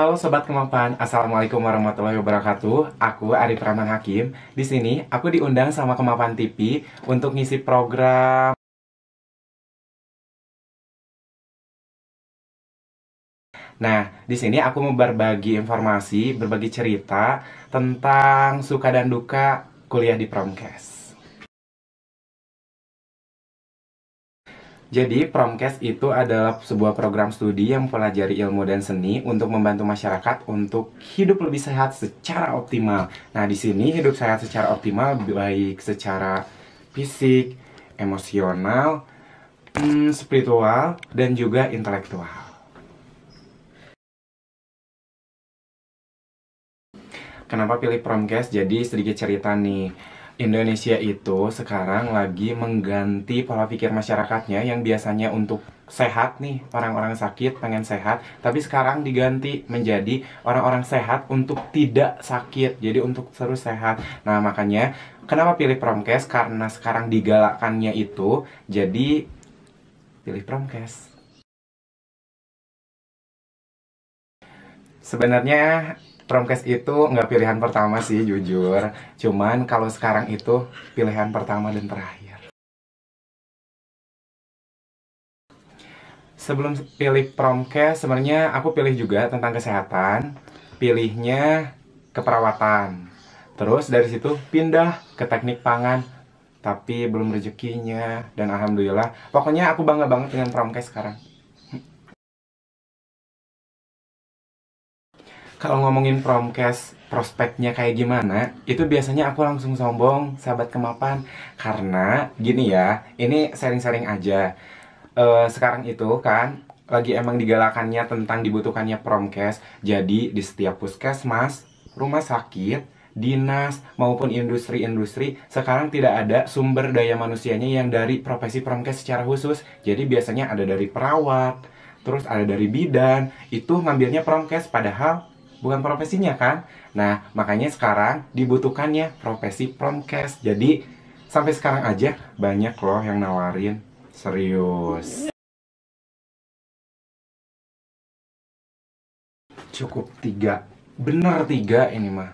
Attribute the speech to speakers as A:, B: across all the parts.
A: Halo sobat kemampuan, assalamualaikum warahmatullahi wabarakatuh. Aku Arif Rahman Hakim. Di sini aku diundang sama Kemapan TV
B: untuk ngisi program
A: Nah, di sini aku mau berbagi informasi, berbagi cerita tentang suka dan duka kuliah di Promkes. Jadi, Promkes itu adalah sebuah program studi yang mempelajari ilmu dan seni untuk membantu masyarakat untuk hidup lebih sehat secara optimal. Nah, di sini hidup sehat secara optimal baik secara fisik, emosional, hmm, spiritual, dan juga intelektual. Kenapa pilih Promkes? Jadi sedikit cerita nih Indonesia itu sekarang lagi mengganti pola pikir masyarakatnya yang biasanya untuk sehat nih orang-orang sakit pengen sehat tapi sekarang diganti menjadi orang-orang sehat untuk tidak sakit jadi untuk terus sehat nah makanya kenapa pilih promkes karena sekarang digalakannya itu jadi pilih promkes sebenarnya Promkes itu nggak pilihan pertama sih jujur. Cuman kalau sekarang itu pilihan pertama dan terakhir. Sebelum pilih Promkes sebenarnya aku pilih juga tentang kesehatan. Pilihnya keperawatan. Terus dari situ pindah ke teknik pangan tapi belum rezekinya dan alhamdulillah pokoknya aku bangga banget dengan promkes sekarang kalau ngomongin promkes prospeknya kayak gimana itu biasanya aku langsung sombong sahabat kemapan karena gini ya ini sering-sering aja e, sekarang itu kan lagi emang digalakannya tentang dibutuhkannya promkes jadi di setiap puskesmas rumah sakit dinas maupun industri-industri sekarang tidak ada sumber daya manusianya yang dari profesi promkes secara khusus jadi biasanya ada dari perawat terus ada dari bidan itu ngambilnya promkes padahal bukan profesinya kan. Nah, makanya sekarang dibutuhkannya profesi promkes. Jadi, sampai sekarang aja banyak loh yang nawarin. Serius. Cukup tiga. Bener tiga ini mah.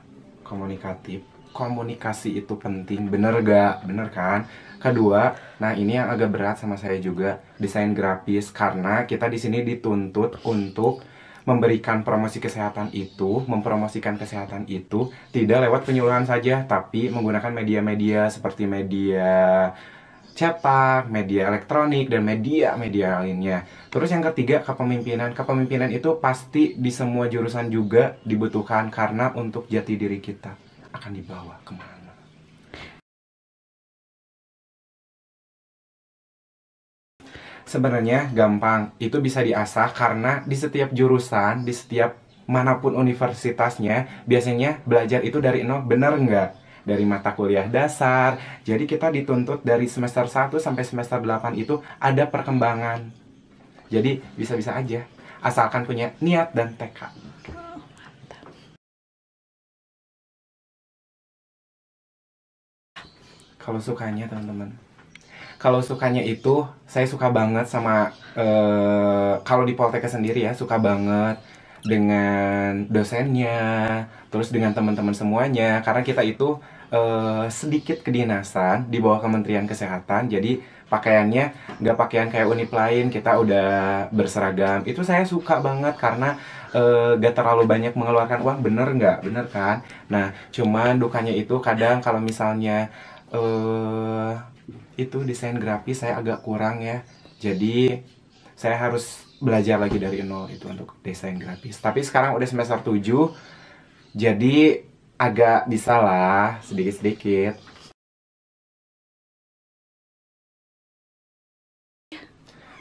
A: Komunikatif. Komunikasi itu penting. Bener gak? Bener kan? Kedua, nah ini yang agak berat sama saya juga. Desain grafis. Karena kita di sini dituntut untuk memberikan promosi kesehatan itu, mempromosikan kesehatan itu tidak lewat penyuluhan saja, tapi menggunakan media-media seperti media cetak, media elektronik, dan media-media lainnya. Terus yang ketiga, kepemimpinan. Kepemimpinan itu pasti di semua jurusan juga dibutuhkan karena untuk jati diri kita akan dibawa kemana. sebenarnya gampang. Itu bisa diasah karena di setiap jurusan, di setiap manapun universitasnya, biasanya belajar itu dari nol, bener nggak? Dari mata kuliah dasar. Jadi kita dituntut dari semester 1 sampai semester 8 itu ada perkembangan. Jadi bisa-bisa aja, asalkan punya niat dan tekad. Kalau sukanya teman-teman kalau sukanya itu saya suka banget sama uh, kalau di Polteka sendiri ya suka banget dengan dosennya, terus dengan teman-teman semuanya karena kita itu uh, sedikit kedinasan di bawah Kementerian Kesehatan. Jadi pakaiannya nggak pakaian kayak unip lain, kita udah berseragam. Itu saya suka banget karena uh, terlalu banyak mengeluarkan uang, bener nggak? Bener kan? Nah, cuman dukanya itu kadang kalau misalnya uh, itu desain grafis saya agak kurang ya. Jadi saya harus belajar lagi dari nol itu untuk desain grafis. Tapi sekarang udah semester 7 jadi agak bisa lah sedikit-sedikit.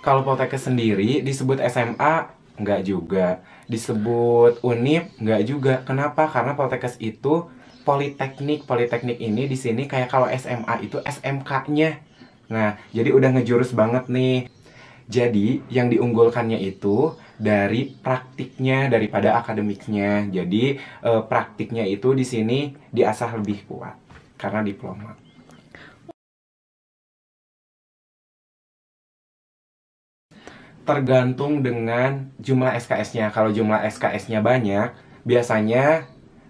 A: Kalau Poltekes sendiri disebut SMA nggak juga, disebut unip nggak juga. Kenapa? Karena Poltekes itu politeknik. Politeknik ini di sini kayak kalau SMA itu SMK-nya. Nah, jadi udah ngejurus banget nih. Jadi, yang diunggulkannya itu dari praktiknya daripada akademiknya. Jadi, eh, praktiknya itu di sini diasah lebih kuat karena diploma.
B: Tergantung dengan
A: jumlah SKS-nya. Kalau jumlah SKS-nya banyak, biasanya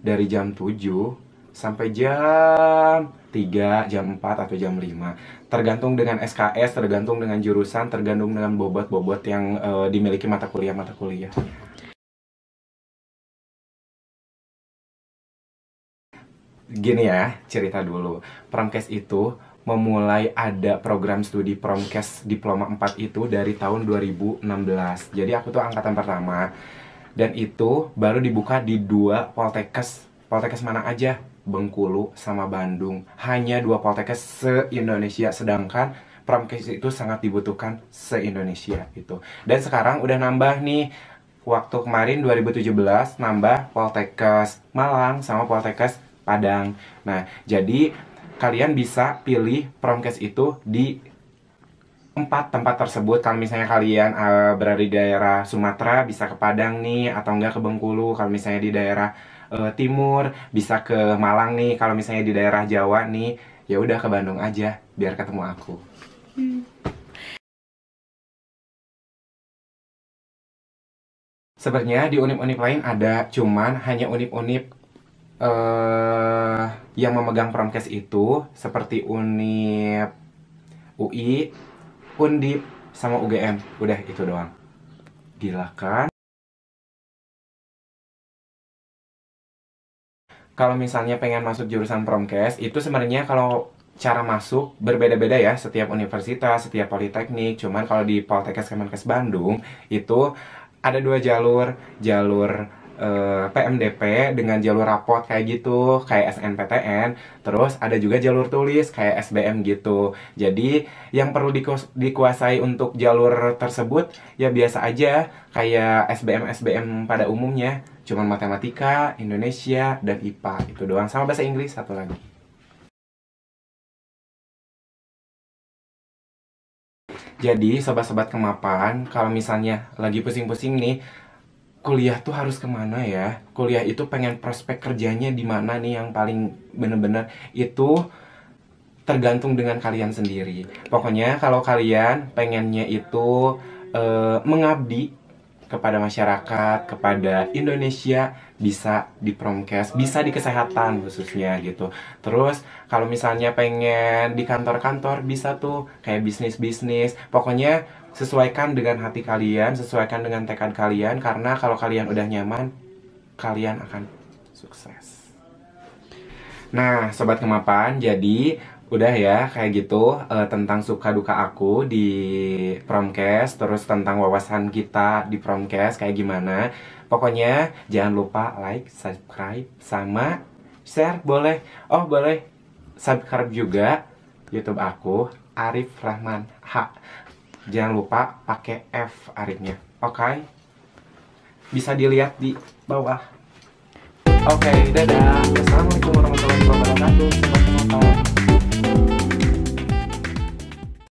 A: dari jam 7 sampai jam 3, jam 4 atau jam 5. Tergantung dengan SKS, tergantung dengan jurusan, tergantung dengan bobot-bobot yang uh, dimiliki mata
B: kuliah-mata kuliah.
A: Gini ya, cerita dulu. Promkes itu memulai ada program studi Promkes Diploma 4 itu dari tahun 2016. Jadi aku tuh angkatan pertama. Dan itu baru dibuka di dua poltekes poltekes mana aja? Bengkulu sama Bandung. Hanya dua poltekes se-Indonesia. Sedangkan Pramkes itu sangat dibutuhkan se-Indonesia gitu. Dan sekarang udah nambah nih waktu kemarin 2017 nambah poltekes Malang sama poltekes Padang. Nah, jadi kalian bisa pilih promkes itu di empat tempat tersebut kalau misalnya kalian uh, berada di daerah Sumatera bisa ke Padang nih atau enggak ke Bengkulu kalau misalnya di daerah uh, timur bisa ke Malang nih kalau misalnya di daerah Jawa nih ya udah ke Bandung aja biar ketemu aku hmm. sebenarnya di unip-unip lain ada cuman hanya unip-unip uh, yang memegang promkes itu seperti unip UI Undip sama UGM. Udah itu doang.
B: Gila kan?
A: Kalau misalnya pengen masuk jurusan Promkes, itu sebenarnya kalau cara masuk berbeda-beda ya setiap universitas, setiap politeknik. Cuman kalau di Poltekkes Kemenkes Bandung itu ada dua jalur, jalur PMDP eh, dengan jalur rapot kayak gitu, kayak SNPTN, terus ada juga jalur tulis kayak SBM gitu. Jadi yang perlu dikuasai untuk jalur tersebut ya biasa aja kayak SBM SBM pada umumnya, cuman matematika, Indonesia dan IPA itu doang sama bahasa Inggris satu lagi. Jadi sobat-sobat kemapan, kalau misalnya lagi pusing-pusing nih kuliah tuh harus kemana ya? Kuliah itu pengen prospek kerjanya di mana nih yang paling bener-bener itu tergantung dengan kalian sendiri. Pokoknya kalau kalian pengennya itu e, mengabdi kepada masyarakat, kepada Indonesia bisa di promkes, bisa di kesehatan khususnya gitu. Terus kalau misalnya pengen di kantor-kantor bisa tuh kayak bisnis-bisnis. Pokoknya sesuaikan dengan hati kalian, sesuaikan dengan tekad kalian karena kalau kalian udah nyaman, kalian akan sukses. Nah, sobat kemapan, jadi udah ya kayak gitu uh, tentang suka duka aku di promkes terus tentang wawasan kita di promkes kayak gimana pokoknya jangan lupa like subscribe sama share boleh oh boleh subscribe juga YouTube aku Arif Rahman H jangan lupa pakai F Arifnya oke okay? bisa dilihat di bawah oke okay, dadah assalamualaikum warahmatullahi wabarakatuh